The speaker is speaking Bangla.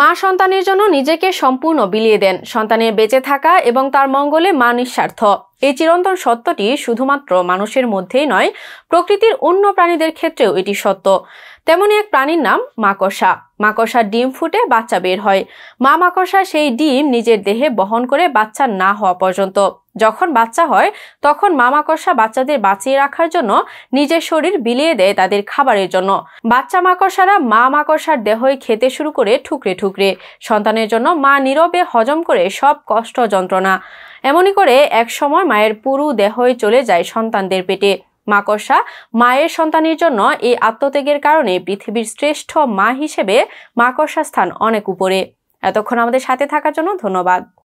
মা সন্তানের জন্য নিজেকে সম্পূর্ণ বিলিয়ে দেন সন্তানের বেঁচে থাকা এবং তার মঙ্গলে মা নিঃস্বার্থ এই চিরন্তন সত্যটি শুধুমাত্র মানুষের মধ্যেই নয় প্রকৃতির অন্য প্রাণীদের ক্ষেত্রেও এটি সত্য তেমনি এক প্রাণীর নাম মাকড়সা মাকড়সার ডিম ফুটে বাচ্চা বের হয় মা মাকড়সা সেই ডিম নিজের দেহে বহন করে বাচ্চা না হওয়া পর্যন্ত যখন বাচ্চা হয় তখন মামাকষা বাচ্চাদের বাঁচিয়ে রাখার জন্য নিজের শরীর বিলিয়ে দেয় তাদের খাবারের জন্য বাচ্চা মাকড়সারা মা মাকড়সার দেহই খেতে শুরু করে ঠুকরে ঠুকরে সন্তানের জন্য মা নীরবে হজম করে সব কষ্ট যন্ত্রণা এমনই করে একসময় মায়ের পুরু দেহই চলে যায় সন্তানদের পেটে মাকড়সা মায়ের সন্তানের জন্য এই আত্মত্যাগের কারণে পৃথিবীর শ্রেষ্ঠ মা হিসেবে মাকড়সা স্থান অনেক উপরে এতক্ষণ আমাদের সাথে থাকার জন্য ধন্যবাদ